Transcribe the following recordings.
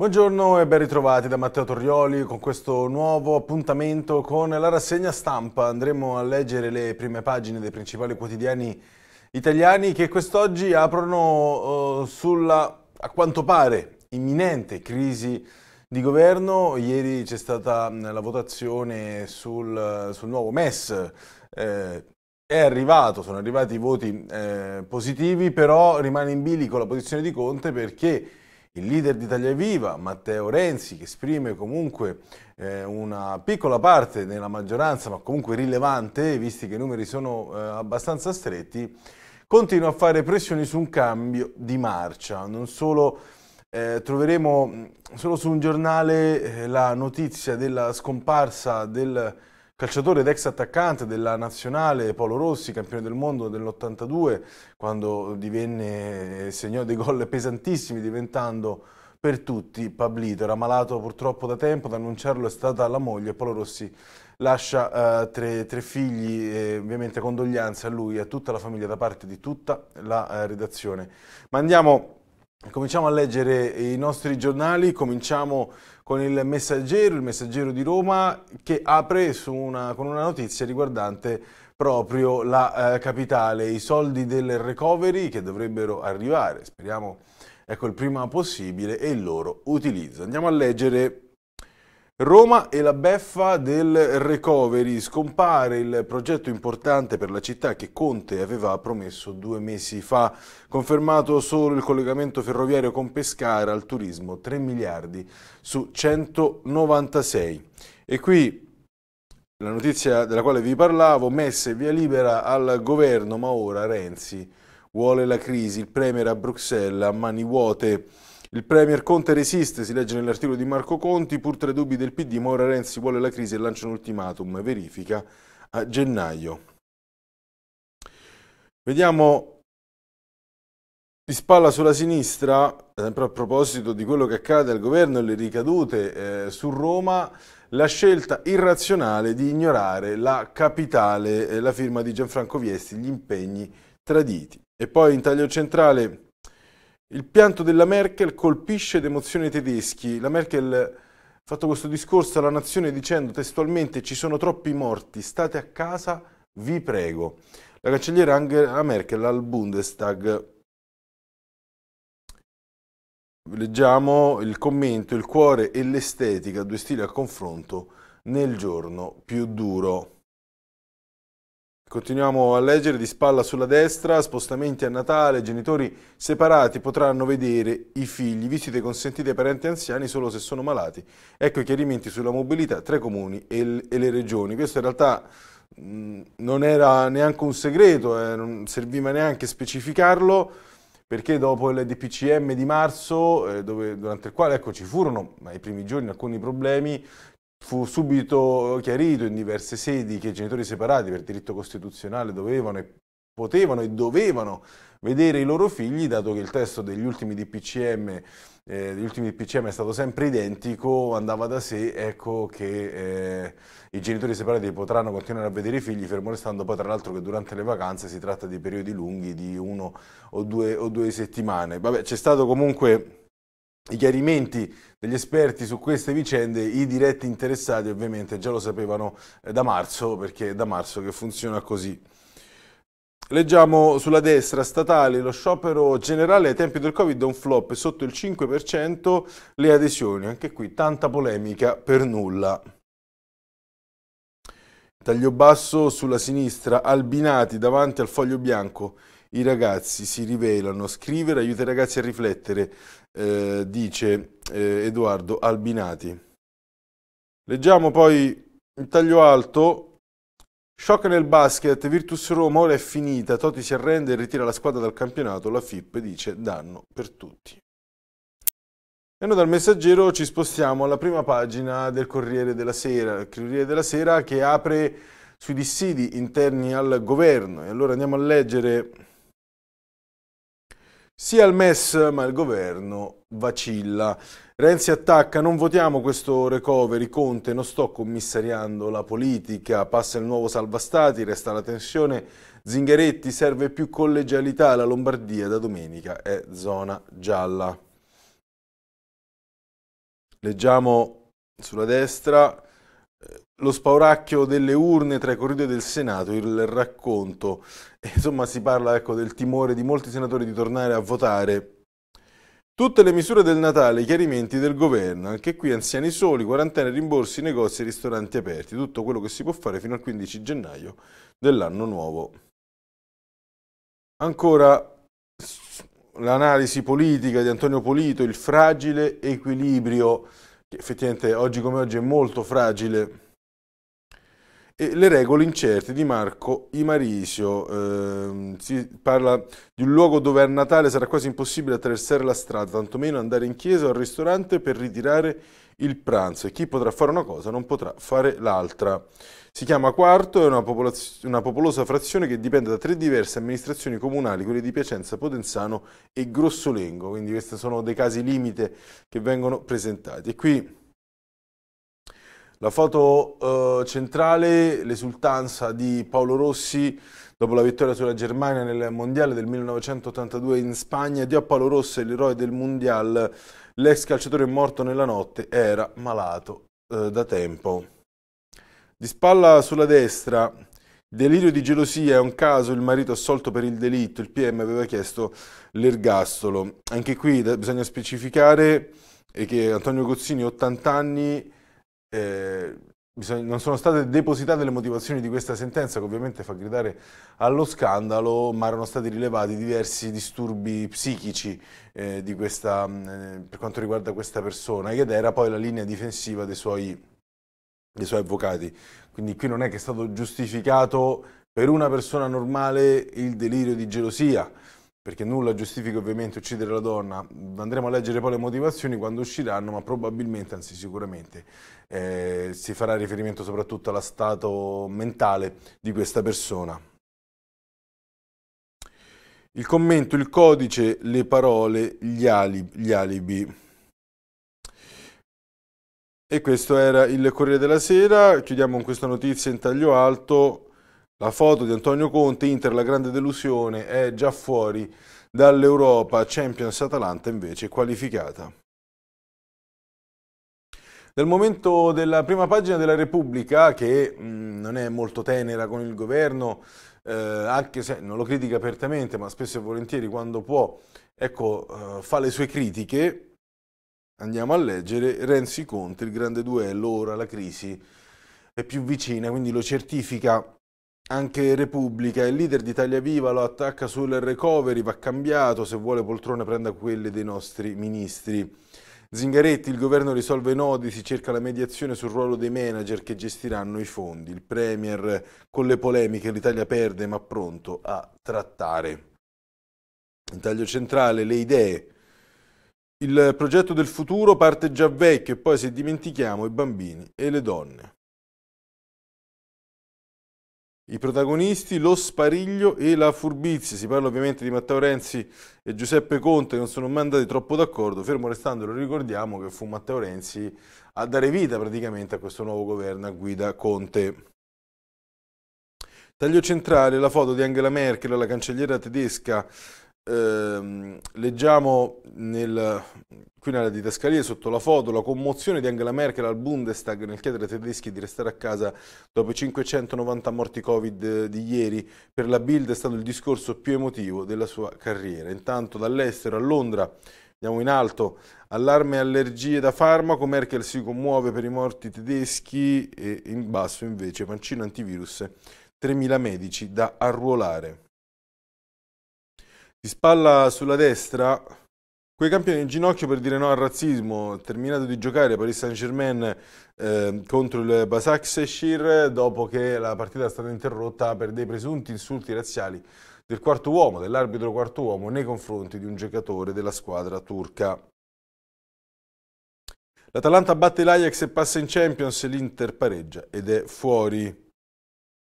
Buongiorno e ben ritrovati da Matteo Torrioli con questo nuovo appuntamento con la rassegna stampa. Andremo a leggere le prime pagine dei principali quotidiani italiani che quest'oggi aprono eh, sulla, a quanto pare, imminente crisi di governo. Ieri c'è stata la votazione sul, sul nuovo MES. Eh, è arrivato, sono arrivati i voti eh, positivi, però rimane in bilico la posizione di Conte perché il leader di Italia Viva, Matteo Renzi, che esprime comunque eh, una piccola parte nella maggioranza, ma comunque rilevante, visti che i numeri sono eh, abbastanza stretti, continua a fare pressioni su un cambio di marcia. Non solo eh, troveremo mm, solo su un giornale eh, la notizia della scomparsa del calciatore ed ex attaccante della nazionale Polo Rossi, campione del mondo dell'82, quando divenne, eh, segnò dei gol pesantissimi diventando per tutti Pablito. Era malato purtroppo da tempo, ad annunciarlo è stata la moglie. Polo Rossi lascia uh, tre, tre, figli e ovviamente condoglianze a lui e a tutta la famiglia da parte di tutta la uh, redazione. Ma andiamo Cominciamo a leggere i nostri giornali, cominciamo con il Messaggero, il Messaggero di Roma, che apre una, con una notizia riguardante proprio la eh, capitale, i soldi del recovery che dovrebbero arrivare, speriamo ecco, il prima possibile, e il loro utilizzo. Andiamo a leggere Roma e la beffa del recovery. Scompare il progetto importante per la città che Conte aveva promesso due mesi fa. Confermato solo il collegamento ferroviario con Pescara al turismo, 3 miliardi su 196. E qui la notizia della quale vi parlavo, messe via libera al governo, ma ora Renzi vuole la crisi, il Premier a Bruxelles a mani vuote. Il Premier Conte resiste, si legge nell'articolo di Marco Conti, pur tra i dubbi del PD, ma Renzi vuole la crisi e lancia un ultimatum, verifica a gennaio. Vediamo di spalla sulla sinistra, sempre a proposito di quello che accade al governo e le ricadute eh, su Roma, la scelta irrazionale di ignorare la capitale, eh, la firma di Gianfranco Viesti, gli impegni traditi. E poi in taglio centrale il pianto della Merkel colpisce ed emozioni i tedeschi. La Merkel ha fatto questo discorso alla nazione dicendo testualmente ci sono troppi morti, state a casa, vi prego. La cancelliera Angela Merkel al Bundestag. Leggiamo il commento, il cuore e l'estetica, due stili a confronto nel giorno più duro. Continuiamo a leggere di spalla sulla destra, spostamenti a Natale, genitori separati potranno vedere i figli, visite consentite ai parenti anziani solo se sono malati. Ecco i chiarimenti sulla mobilità tra i comuni e, e le regioni. Questo in realtà mh, non era neanche un segreto, eh, non serviva neanche specificarlo, perché dopo il DPCM di marzo, eh, dove, durante il quale ecco, ci furono, ma i primi giorni, alcuni problemi, Fu subito chiarito in diverse sedi che i genitori separati per diritto costituzionale dovevano e potevano e dovevano vedere i loro figli, dato che il testo degli ultimi DPCM, eh, degli ultimi DPCM è stato sempre identico, andava da sé, ecco che eh, i genitori separati potranno continuare a vedere i figli, fermo restando poi tra l'altro che durante le vacanze si tratta di periodi lunghi di uno o due, o due settimane. Vabbè, c'è stato comunque i chiarimenti degli esperti su queste vicende, i diretti interessati ovviamente già lo sapevano eh, da marzo, perché è da marzo che funziona così. Leggiamo sulla destra, statale, lo sciopero generale ai tempi del Covid è un flop, sotto il 5% le adesioni, anche qui tanta polemica per nulla. Taglio basso sulla sinistra, albinati davanti al foglio bianco, i ragazzi si rivelano, scrivere aiuta i ragazzi a riflettere, eh, dice eh, Edoardo Albinati. Leggiamo poi il taglio alto. Shock nel basket, Virtus Roma, ora è finita, Totti si arrende e ritira la squadra dal campionato, la FIP dice danno per tutti. E noi dal messaggero ci spostiamo alla prima pagina del Corriere della Sera, il Corriere della Sera che apre sui dissidi interni al governo. E allora andiamo a leggere sia il MES ma il governo vacilla. Renzi attacca, non votiamo questo recovery, Conte, non sto commissariando la politica, passa il nuovo salva stati, resta la tensione, Zingaretti serve più collegialità, la Lombardia da domenica è zona gialla. Leggiamo sulla destra eh, lo spauracchio delle urne tra i corridoi del Senato, il racconto. insomma, si parla ecco, del timore di molti senatori di tornare a votare. Tutte le misure del Natale, chiarimenti del governo, anche qui anziani soli, quarantena, rimborsi, negozi e ristoranti aperti, tutto quello che si può fare fino al 15 gennaio dell'anno nuovo. Ancora l'analisi politica di Antonio Polito, il fragile equilibrio che effettivamente oggi come oggi è molto fragile, e le regole incerte di Marco Imarisio. Eh, si parla di un luogo dove a Natale sarà quasi impossibile attraversare la strada, tantomeno andare in chiesa o al ristorante per ritirare il pranzo e chi potrà fare una cosa non potrà fare l'altra. Si chiama Quarto, è una, una, popolosa frazione che dipende da tre diverse amministrazioni comunali, quelle di Piacenza, Potenzano e Grossolengo, quindi questi sono dei casi limite che vengono presentati. E qui la foto eh, centrale, l'esultanza di Paolo Rossi dopo la vittoria sulla Germania nel Mondiale del 1982 in Spagna, dio a Paolo Rossi, l'eroe del Mondiale L'ex calciatore morto nella notte era malato eh, da tempo. Di spalla sulla destra, delirio di gelosia, è un caso, il marito assolto per il delitto, il PM aveva chiesto l'ergastolo. Anche qui bisogna specificare che Antonio Cozzini, 80 anni, eh, non sono state depositate le motivazioni di questa sentenza che ovviamente fa gridare allo scandalo, ma erano stati rilevati diversi disturbi psichici eh, di questa, mm, eh, per quanto riguarda questa persona ed era poi la linea difensiva dei suoi, dei suoi avvocati. Quindi qui non è che è stato giustificato per una persona normale il delirio di gelosia perché nulla giustifica ovviamente uccidere la donna, andremo a leggere poi le motivazioni quando usciranno, ma probabilmente, anzi sicuramente, eh, si farà riferimento soprattutto allo stato mentale di questa persona. Il commento, il codice, le parole, gli, alibi. Gli alibi. E questo era il Corriere della Sera, chiudiamo con questa notizia in taglio alto. La foto di Antonio Conte, Inter la grande delusione, è già fuori dall'Europa, Champions Atalanta invece qualificata. Nel momento della prima pagina della Repubblica, che mh, mm, non è molto tenera con il governo, eh, anche se non lo critica apertamente, ma spesso e volentieri quando può, ecco, eh, fa le sue critiche, andiamo a leggere Renzi Conte, il grande duello, ora la crisi è più vicina, quindi lo certifica anche Repubblica, il leader di Italia Viva lo attacca sul recovery, va cambiato, se vuole poltrone prenda quelle dei nostri ministri. Zingaretti, il governo risolve i nodi, si cerca la mediazione sul ruolo dei manager che gestiranno i fondi. Il Premier con le polemiche l'Italia perde ma pronto a trattare. In taglio centrale le idee. Il progetto del futuro parte già vecchio e poi se dimentichiamo i bambini e le donne. I protagonisti, lo spariglio e la furbizia. Si parla ovviamente di Matteo Renzi e Giuseppe Conte che non sono mai andati troppo d'accordo, fermo restando lo ricordiamo che fu Matteo Renzi a dare vita praticamente a questo nuovo governo a guida Conte. Taglio centrale, la foto di Angela Merkel, la cancelliera tedesca Ehm, leggiamo nel, qui nella didascalia sotto la foto la commozione di Angela Merkel al Bundestag nel chiedere ai tedeschi di restare a casa dopo i 590 morti Covid eh, di ieri. Per la Bild è stato il discorso più emotivo della sua carriera. Intanto dall'estero a Londra andiamo in alto. Allarme e allergie da farmaco, Merkel si commuove per i morti tedeschi e in basso invece vaccino antivirus, 3.000 medici da arruolare. Si spalla sulla destra, quei campioni in ginocchio per dire no al razzismo. Terminato di giocare Paris Saint-Germain eh, contro il Basak Seshir dopo che la partita è stata interrotta per dei presunti insulti razziali del quarto uomo, dell'arbitro quarto uomo nei confronti di un giocatore della squadra turca. L'Atalanta batte l'Ajax e passa in Champions, l'Inter pareggia ed è fuori.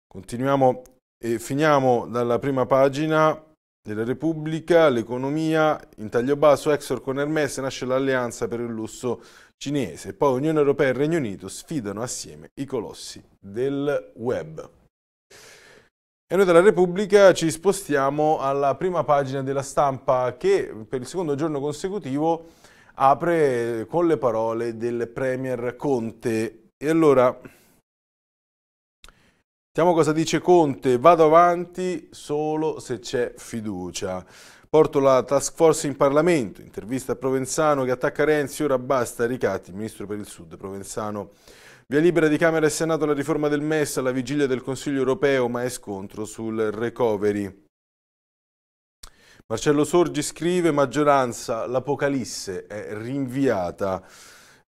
Continuiamo e finiamo dalla prima pagina della Repubblica, l'economia in taglio basso, Exor con Hermès nasce l'alleanza per il lusso cinese. Poi Unione Europea e Regno Unito sfidano assieme i colossi del web. E noi della Repubblica ci spostiamo alla prima pagina della stampa che per il secondo giorno consecutivo apre con le parole del Premier Conte. E allora Sentiamo cosa dice Conte, vado avanti solo se c'è fiducia. Porto la task force in Parlamento, intervista a Provenzano che attacca Renzi, ora basta, ricatti, ministro per il Sud, Provenzano. Via libera di Camera e Senato la riforma del MES alla vigilia del Consiglio europeo, ma è scontro sul recovery. Marcello Sorgi scrive, maggioranza, l'apocalisse è rinviata,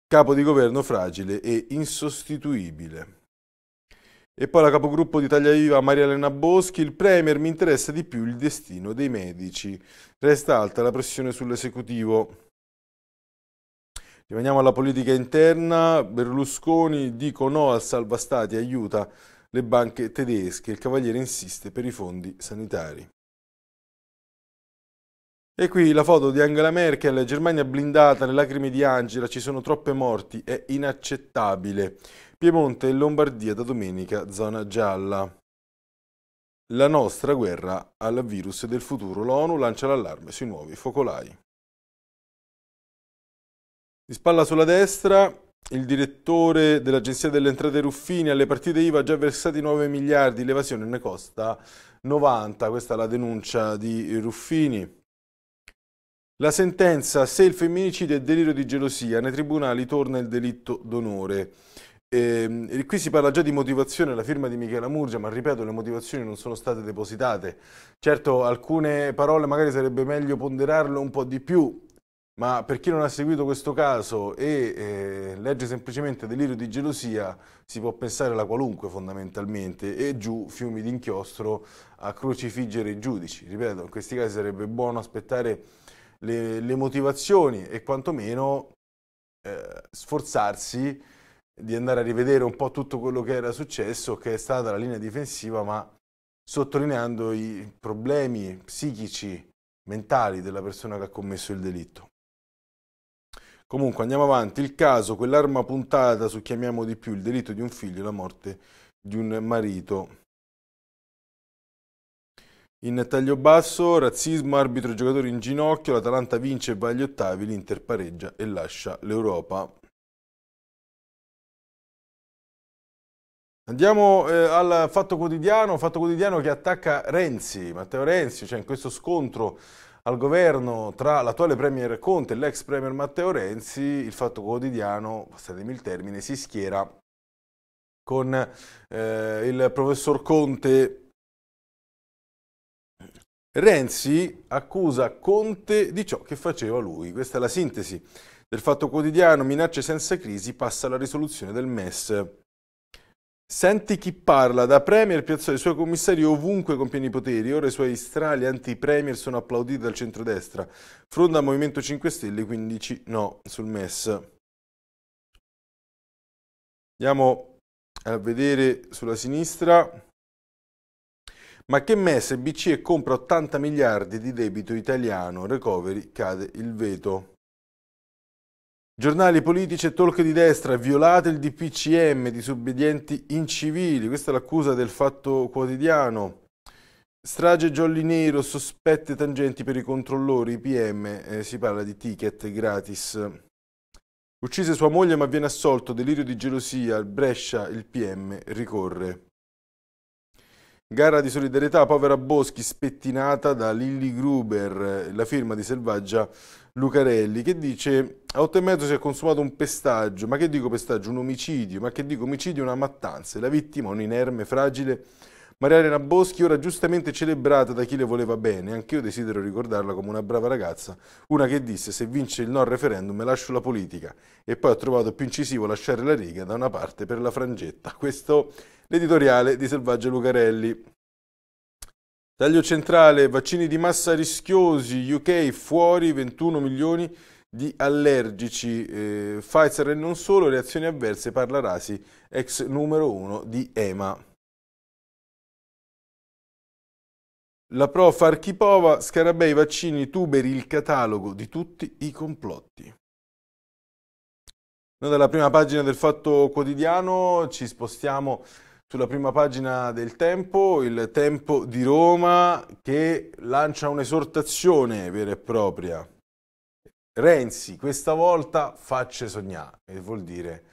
capo di governo fragile e insostituibile. E poi la capogruppo di Taglia Viva Maria Elena Boschi, il Premier mi interessa di più il destino dei medici. Resta alta la pressione sull'esecutivo. Rimaniamo alla politica interna, Berlusconi dico no al salva stati, aiuta le banche tedesche, il Cavaliere insiste per i fondi sanitari. E qui la foto di Angela Merkel, Germania blindata, le lacrime di Angela, ci sono troppe morti, è inaccettabile. Piemonte e Lombardia da domenica, zona gialla. La nostra guerra al virus del futuro. L'ONU lancia l'allarme sui nuovi focolai. Di spalla sulla destra, il direttore dell'Agenzia delle Entrate Ruffini alle partite IVA già versati 9 miliardi, l'evasione ne costa 90, questa è la denuncia di Ruffini. La sentenza se il femminicidio è delirio di gelosia, nei tribunali torna il delitto d'onore. Eh, qui si parla già di motivazione, la firma di Michela Murgia, ma ripeto, le motivazioni non sono state depositate. Certo, alcune parole magari sarebbe meglio ponderarle un po' di più, ma per chi non ha seguito questo caso e eh, legge semplicemente delirio di gelosia, si può pensare alla qualunque fondamentalmente e giù fiumi d'inchiostro a crocifiggere i giudici. Ripeto, in questi casi sarebbe buono aspettare le, le motivazioni e quantomeno eh, sforzarsi di andare a rivedere un po' tutto quello che era successo, che è stata la linea difensiva, ma sottolineando i problemi psichici, mentali della persona che ha commesso il delitto. Comunque andiamo avanti, il caso, quell'arma puntata su chiamiamo di più il delitto di un figlio e la morte di un marito. In taglio basso, razzismo, arbitro e giocatore in ginocchio, l'Atalanta vince e va agli ottavi, l'Inter pareggia e lascia l'Europa. Andiamo eh, al fatto quotidiano, fatto quotidiano che attacca Renzi, Matteo Renzi, cioè in questo scontro al governo tra l'attuale Premier Conte e l'ex Premier Matteo Renzi, il fatto quotidiano, passatemi il termine, si schiera con eh, il professor Conte Renzi accusa Conte di ciò che faceva lui. Questa è la sintesi del fatto quotidiano. Minacce senza crisi passa alla risoluzione del MES. Senti chi parla, da Premier piazzò i suoi commissari ovunque con pieni poteri, ora i suoi strali anti-Premier sono applauditi dal centrodestra. Fronda Movimento 5 Stelle, 15 no sul MES. Andiamo a vedere sulla sinistra. Ma che mese BCE compra 80 miliardi di debito italiano, recovery cade il veto. Giornali politici e talk di destra, violate il DPCM, disobbedienti incivili, questa è l'accusa del fatto quotidiano. Strage Jolly Nero, sospette tangenti per i controllori, PM, eh, si parla di ticket gratis. Uccise sua moglie ma viene assolto, delirio di gelosia, al Brescia il PM ricorre. Gara di solidarietà, povera Boschi spettinata da Lilli Gruber, la firma di Selvaggia Lucarelli, che dice a 8,5 si è consumato un pestaggio, ma che dico pestaggio? Un omicidio, ma che dico omicidio? Una mattanza, la vittima un inerme, fragile Maria Elena Boschi, ora giustamente celebrata da chi le voleva bene, anch'io desidero ricordarla come una brava ragazza, una che disse se vince il no al referendum lascio la politica e poi ha trovato più incisivo lasciare la riga da una parte per la frangetta. Questo l'editoriale di Selvaggia Lucarelli. Taglio centrale, vaccini di massa rischiosi, UK fuori 21 milioni di allergici, eh, Pfizer e non solo, reazioni avverse, parla Rasi, ex numero uno di EMA. La prof Archipova, Scarabei, vaccini, tuberi, il catalogo di tutti i complotti. Noi dalla prima pagina del Fatto Quotidiano ci spostiamo sulla prima pagina del Tempo, il Tempo di Roma che lancia un'esortazione vera e propria. Renzi, questa volta facce sognare, vuol dire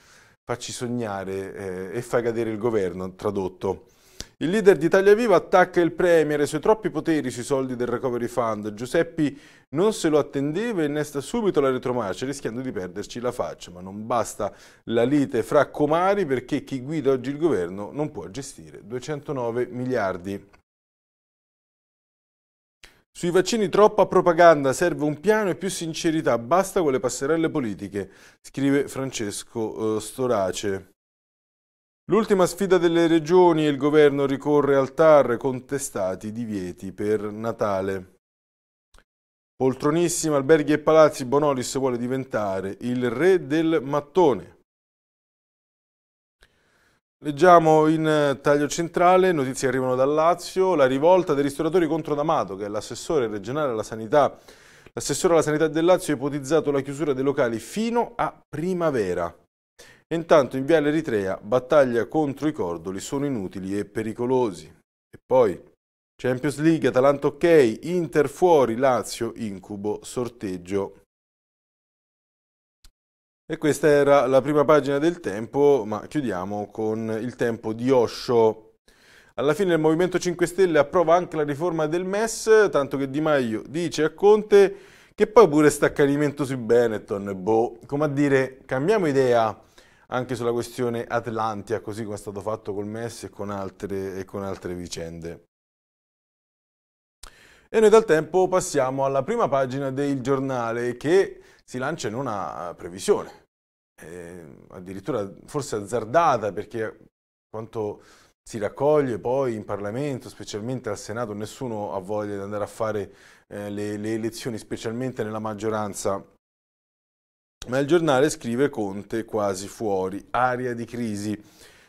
facci sognare eh, e fai cadere il governo, tradotto il leader di Italia Viva attacca il Premier e i suoi troppi poteri sui soldi del Recovery Fund. Giuseppi non se lo attendeva e innesta subito la retromarcia rischiando di perderci la faccia. Ma non basta la lite fra comari perché chi guida oggi il governo non può gestire 209 miliardi. Sui vaccini troppa propaganda, serve un piano e più sincerità, basta con le passerelle politiche, scrive Francesco eh, Storace. L'ultima sfida delle regioni e il governo ricorre al TAR contestati divieti per Natale. Poltronissima, alberghi e palazzi, Bonolis vuole diventare il re del mattone. Leggiamo in eh, taglio centrale, notizie arrivano dal Lazio, la rivolta dei ristoratori contro D'Amato, che è l'assessore regionale alla sanità. L'assessore alla sanità del Lazio ha ipotizzato la chiusura dei locali fino a primavera. Intanto in Viale Eritrea battaglia contro i cordoli sono inutili e pericolosi. E poi Champions League, Atalanta ok, Inter fuori, Lazio incubo, sorteggio. E questa era la prima pagina del tempo, ma chiudiamo con il tempo di Osho. Alla fine il Movimento 5 Stelle approva anche la riforma del MES, tanto che Di Maio dice a Conte che poi pure sta accanimento sui Benetton, boh, come a dire, cambiamo idea anche sulla questione Atlantia, così come è stato fatto col MES e con altre, e con altre vicende. E noi dal tempo passiamo alla prima pagina del giornale che si lancia in una eh, previsione, eh, addirittura forse azzardata perché quanto si raccoglie poi in Parlamento, specialmente al Senato, nessuno ha voglia di andare a fare eh, le, le elezioni, specialmente nella maggioranza ma il giornale scrive Conte quasi fuori, aria di crisi.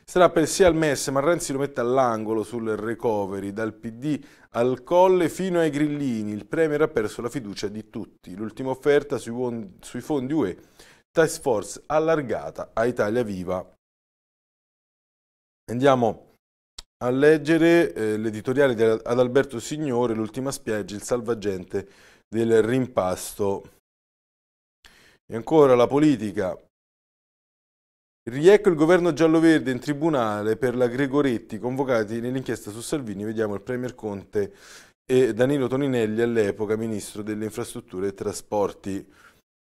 Sarà per sì al MES, ma Renzi lo mette all'angolo sul recovery, dal PD al Colle fino ai Grillini. Il Premier ha perso la fiducia di tutti. L'ultima offerta sui, sui fondi UE, task force allargata a Italia Viva. Andiamo a leggere eh, l'editoriale ad Alberto Signore, l'ultima spiaggia, il salvagente del rimpasto. E ancora la politica. Riecco il governo giallo-verde in tribunale per la Gregoretti, convocati nell'inchiesta su Salvini. Vediamo il Premier Conte e Danilo Toninelli, all'epoca ministro delle infrastrutture e trasporti.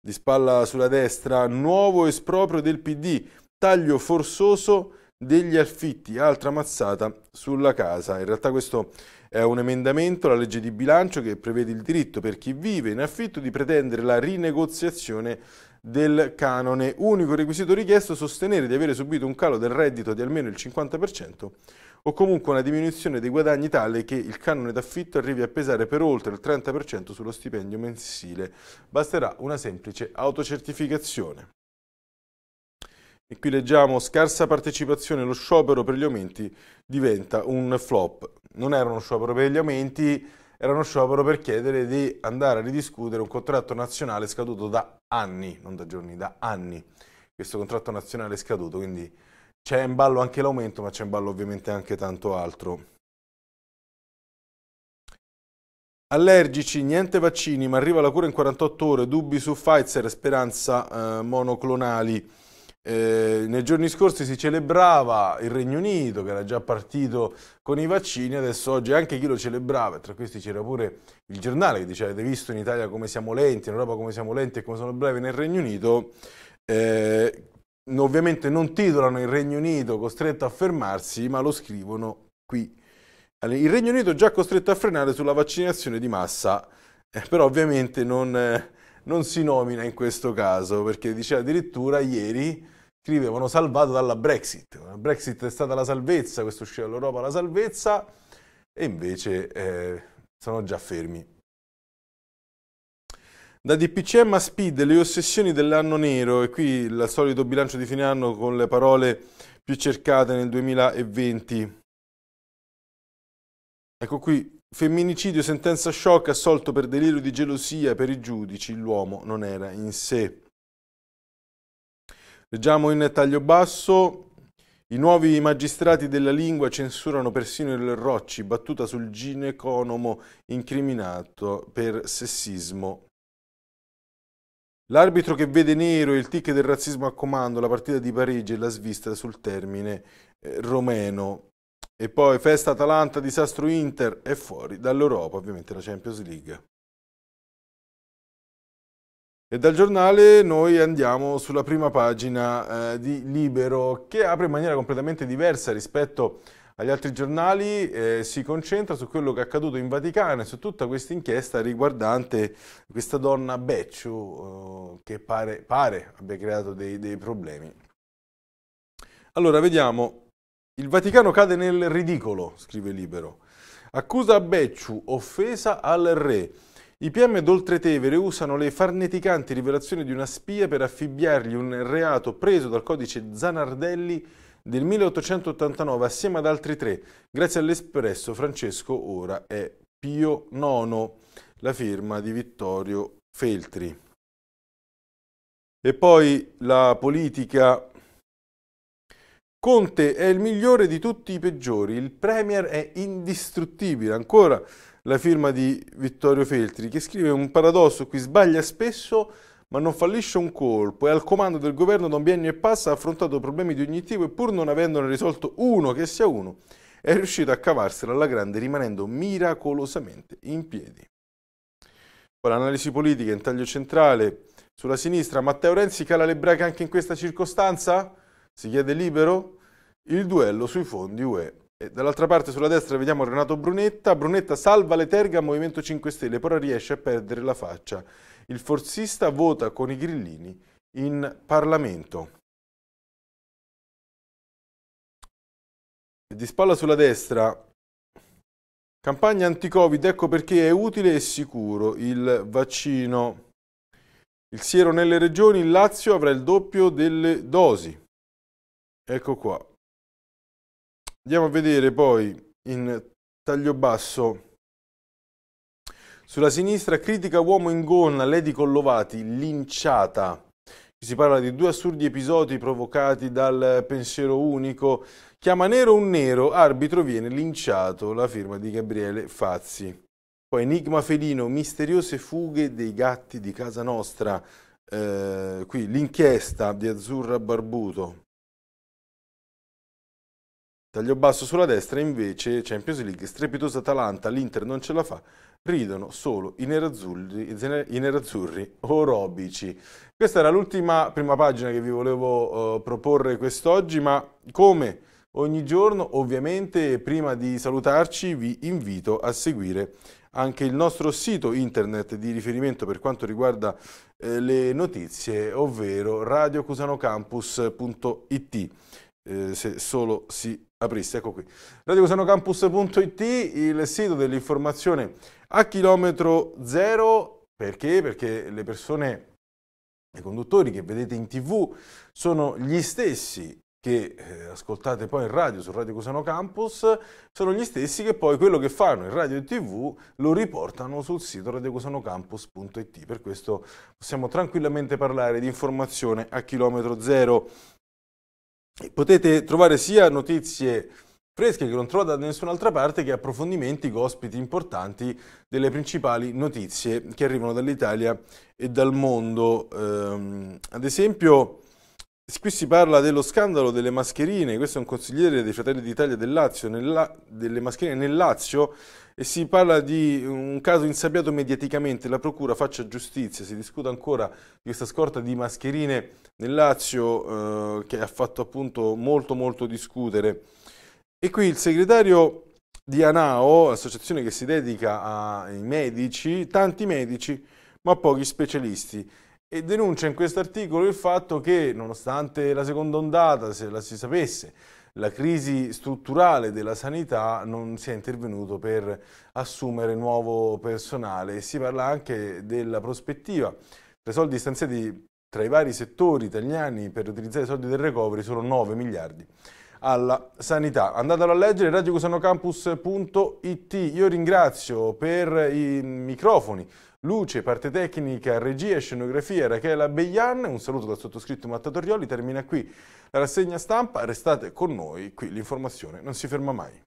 Di spalla sulla destra, nuovo esproprio del PD, taglio forzoso degli affitti, altra mazzata sulla casa. In realtà questo è un emendamento alla legge di bilancio che prevede il diritto per chi vive in affitto di pretendere la rinegoziazione del canone. Unico requisito richiesto è sostenere di avere subito un calo del reddito di almeno il 50% o comunque una diminuzione dei guadagni tale che il canone d'affitto arrivi a pesare per oltre il 30% sullo stipendio mensile. Basterà una semplice autocertificazione. E qui leggiamo scarsa partecipazione, lo sciopero per gli aumenti diventa un flop. Non era uno sciopero per gli aumenti, era uno sciopero per chiedere di andare a ridiscutere un contratto nazionale scaduto da anni, non da giorni, da anni. Questo contratto nazionale è scaduto, quindi c'è in ballo anche l'aumento, ma c'è in ballo ovviamente anche tanto altro. Allergici, niente vaccini, ma arriva la cura in 48 ore, dubbi su Pfizer, speranza eh, monoclonali. Eh, nei giorni scorsi si celebrava il Regno Unito che era già partito con i vaccini, adesso oggi anche chi lo celebrava, tra questi c'era pure il giornale che diceva avete visto in Italia come siamo lenti, in Europa come siamo lenti e come sono brevi nel Regno Unito, eh, ovviamente non titolano il Regno Unito costretto a fermarsi, ma lo scrivono qui. Il Regno Unito già costretto a frenare sulla vaccinazione di massa, eh, però ovviamente non eh, non si nomina in questo caso, perché diceva addirittura ieri scrivevano salvato dalla Brexit. La Brexit è stata la salvezza, questo uscire dall'Europa la salvezza, e invece eh, sono già fermi. Da DPCM a Speed, le ossessioni dell'anno nero, e qui il solito bilancio di fine anno con le parole più cercate nel 2020. Ecco qui Femminicidio, sentenza shock, assolto per delirio di gelosia per i giudici, l'uomo non era in sé. Leggiamo in taglio basso, i nuovi magistrati della lingua censurano persino il Rocci, battuta sul gineconomo incriminato per sessismo. L'arbitro che vede nero e il tic del razzismo a comando, la partita di Parigi e la svista sul termine eh, romeno. E poi festa Atalanta, disastro Inter e fuori dall'Europa, ovviamente la Champions League. E dal giornale noi andiamo sulla prima pagina eh, di Libero che apre in maniera completamente diversa rispetto agli altri giornali, eh, si concentra su quello che è accaduto in Vaticano e su tutta questa inchiesta riguardante questa donna Becciu eh, che pare, pare, abbia creato dei, dei problemi. Allora vediamo il Vaticano cade nel ridicolo, scrive Libero. Accusa Becciu, offesa al re. I PM d'Oltretevere usano le farneticanti rivelazioni di una spia per affibbiargli un reato preso dal codice Zanardelli del 1889 assieme ad altri tre. Grazie all'espresso Francesco ora è Pio IX, la firma di Vittorio Feltri. E poi la politica Conte è il migliore di tutti i peggiori, il Premier è indistruttibile. Ancora la firma di Vittorio Feltri che scrive un paradosso qui sbaglia spesso ma non fallisce un colpo È al comando del governo da un biennio e passa ha affrontato problemi di ogni tipo e pur non avendone risolto uno che sia uno è riuscito a cavarsela alla grande rimanendo miracolosamente in piedi. Poi l'analisi politica in taglio centrale sulla sinistra Matteo Renzi cala le brache anche in questa circostanza? si chiede libero il duello sui fondi UE. Dall'altra parte sulla destra vediamo Renato Brunetta. Brunetta salva le terga a Movimento 5 Stelle, però riesce a perdere la faccia. Il forzista vota con i grillini in Parlamento. E Di spalla sulla destra, campagna anti-Covid, ecco perché è utile e sicuro il vaccino. Il siero nelle regioni, il Lazio avrà il doppio delle dosi ecco qua andiamo a vedere poi in taglio basso sulla sinistra critica uomo in gonna Lady Collovati linciata si parla di due assurdi episodi provocati dal pensiero unico chiama nero un nero arbitro viene linciato la firma di Gabriele Fazzi poi enigma felino misteriose fughe dei gatti di casa nostra eh, qui l'inchiesta di Azzurra Barbuto Taglio basso sulla destra invece Champions League, strepitosa Atalanta, l'Inter non ce la fa, ridono solo i nerazzurri, i nerazzurri orobici. Questa era l'ultima prima pagina che vi volevo uh, proporre quest'oggi, ma come ogni giorno ovviamente prima di salutarci vi invito a seguire anche il nostro sito internet di riferimento per quanto riguarda eh, le notizie, ovvero radiocusanocampus.it. Eh, se solo si apriste, ecco qui. Radiocosannocampus.it, il sito dell'informazione a chilometro zero, perché? Perché le persone, i conduttori che vedete in tv sono gli stessi che eh, ascoltate poi in radio su Radio Cusano Campus sono gli stessi che poi quello che fanno in radio e tv lo riportano sul sito radiocusanocampus.it per questo possiamo tranquillamente parlare di informazione a chilometro zero potete trovare sia notizie fresche che non trovate da nessun'altra parte che approfondimenti con ospiti importanti delle principali notizie che arrivano dall'Italia e dal mondo. Ehm, ad esempio, qui si parla dello scandalo delle mascherine, questo è un consigliere dei Fratelli d'Italia del Lazio, nella, delle mascherine nel Lazio e si parla di un caso insabbiato mediaticamente, la procura faccia giustizia, si discute ancora di questa scorta di mascherine nel Lazio eh, che ha fatto appunto molto molto discutere e qui il segretario di ANAO, associazione che si dedica ai medici, tanti medici ma pochi specialisti e denuncia in questo articolo il fatto che nonostante la seconda ondata, se la si sapesse, la crisi strutturale della sanità non si è intervenuto per assumere nuovo personale. Si parla anche della prospettiva. Tra i soldi stanziati tra i vari settori italiani per utilizzare i soldi del recovery sono 9 miliardi alla sanità. Andatelo a leggere radiocosanocampus.it. Io ringrazio per i microfoni Luce, parte tecnica, regia e scenografia Rachela Beian. Un saluto dal sottoscritto Mattatorioli. Termina qui la rassegna stampa. Restate con noi, qui l'informazione non si ferma mai.